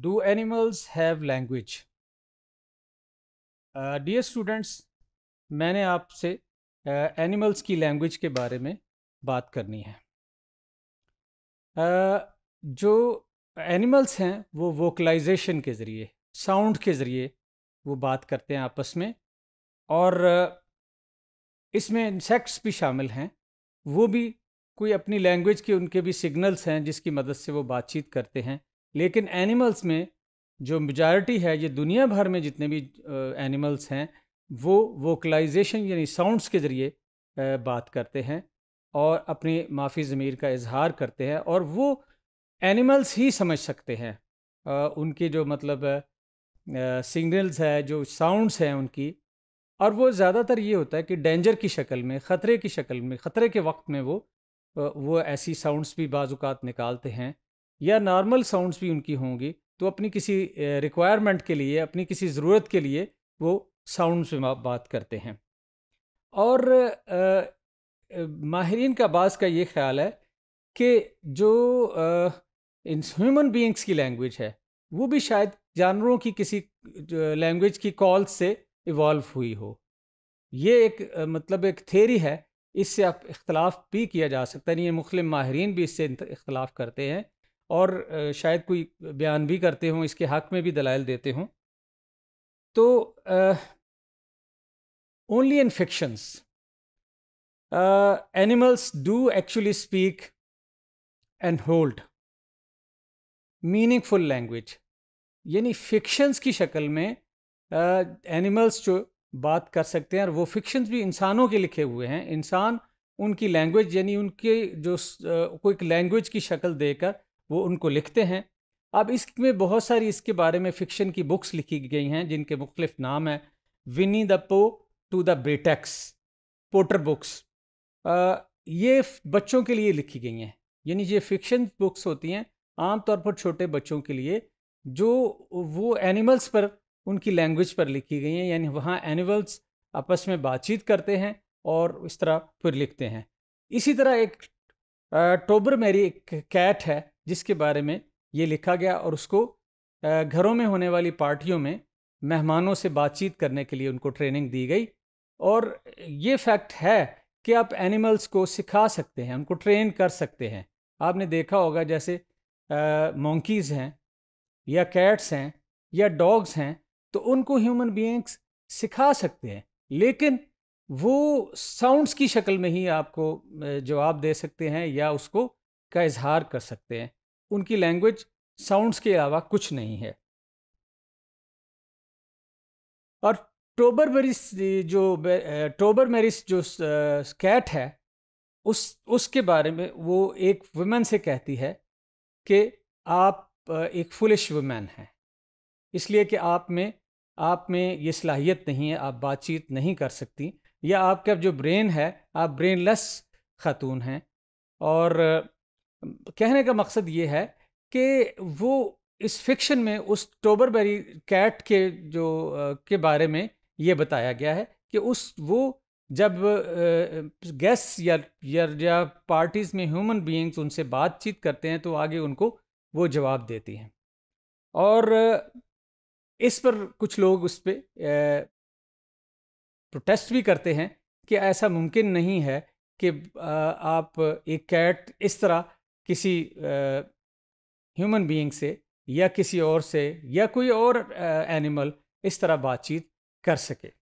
do animals have language dear uh, students मैंने आपसे animals uh, की लैंग्वेज के बारे में बात करनी है uh, जो एनिमल्स हैं वो वोकलाइजेशन के ज़रिए साउंड के ज़रिए वो बात करते हैं आपस में और uh, इसमें इंसेक्ट्स भी शामिल हैं वो भी कोई अपनी लैंग्वेज के उनके भी सिग्नल्स हैं जिसकी मदद से वो बातचीत करते हैं लेकिन एनिमल्स में जो मेजॉरिटी है ये दुनिया भर में जितने भी एनिमल्स हैं वो वोकलाइजेशन यानी साउंड्स के ज़रिए बात करते हैं और अपनी माफ़ी ज़मीर का इजहार करते हैं और वो एनिमल्स ही समझ सकते हैं उनके जो मतलब सिग्नल्स है जो साउंड्स हैं उनकी और वो ज़्यादातर ये होता है कि डेंजर की शक्ल में ख़तरे की शक्ल में ख़तरे के वक्त में वो वो ऐसी साउंड्स भी बाज़ात निकालते हैं या नॉर्मल साउंड्स भी उनकी होंगी तो अपनी किसी रिक्वायरमेंट के लिए अपनी किसी ज़रूरत के लिए वो साउंड्स में बात करते हैं और माहरीन का बास का ये ख्याल है कि जो ह्यूमन बींग्स की लैंग्वेज है वो भी शायद जानवरों की किसी लैंग्वेज की कॉल से इवॉल्व हुई हो ये एक मतलब एक थेरी है इससे आप इख्तलाफ भी किया जा सकता है ये मुखलिम माहरीन भी इससे इख्तलाफ करते हैं और शायद कोई बयान भी करते हों इसके हक में भी दलाइल देते हों तो only in fictions animals do actually speak and hold meaningful language यानी फिक्शंस की शक्ल में एनिमल्स uh, जो बात कर सकते हैं और वो फिक्शंस भी इंसानों के लिखे हुए हैं इंसान उनकी लैंग्वेज यानी उनके जो uh, कोई लैंग्वेज की शक्ल देकर वो उनको लिखते हैं अब इसमें बहुत सारी इसके बारे में फ़िक्शन की बुक्स लिखी गई हैं जिनके मुख्तलिफ नाम हैं Winnie the Pooh to the बेटेक्स पोटर बुक्स आ, ये बच्चों के लिए लिखी गई हैं यानी ये फिक्शन बुक्स होती हैं आमतौर पर छोटे बच्चों के लिए जो वो एनिमल्स पर उनकी लैंग्वेज पर लिखी गई हैं यानी वहाँ एनिमल्स आपस में बातचीत करते हैं और इस तरह फिर लिखते हैं इसी तरह एक टोबर मेरी एक कैट है जिसके बारे में ये लिखा गया और उसको घरों में होने वाली पार्टियों में मेहमानों से बातचीत करने के लिए उनको ट्रेनिंग दी गई और ये फैक्ट है कि आप एनिमल्स को सिखा सकते हैं उनको ट्रेन कर सकते हैं आपने देखा होगा जैसे मोंकीज़ हैं या कैट्स हैं या डॉग्स हैं तो उनको ह्यूमन बीइंग्स सिखा सकते हैं लेकिन वो साउंड्स की शक्ल में ही आपको जवाब दे सकते हैं या उसको का इजहार कर सकते हैं उनकी लैंग्वेज साउंड्स के अलावा कुछ नहीं है और टोबरबेरिस जो टोबरमेरिस जो कैट है उस उसके बारे में वो एक वुमेन से कहती है कि आप एक फुलिश वुमेन हैं इसलिए कि आप में आप में ये सलाहियत नहीं है आप बातचीत नहीं कर सकती या आपका जो ब्रेन है आप ब्रेनलेस खातून हैं और कहने का मकसद ये है कि वो इस फिक्शन में उस टोबरबेरी कैट के जो के बारे में ये बताया गया है कि उस वो जब गैस या या, या पार्टीज़ में ह्यूमन बीइंग्स उनसे बातचीत करते हैं तो आगे उनको वो जवाब देती हैं और इस पर कुछ लोग उस पर प्रोटेस्ट भी करते हैं कि ऐसा मुमकिन नहीं है कि आप एक कैट इस तरह किसी ह्यूमन बीइंग से या किसी और से या कोई और एनिमल इस तरह बातचीत कर सके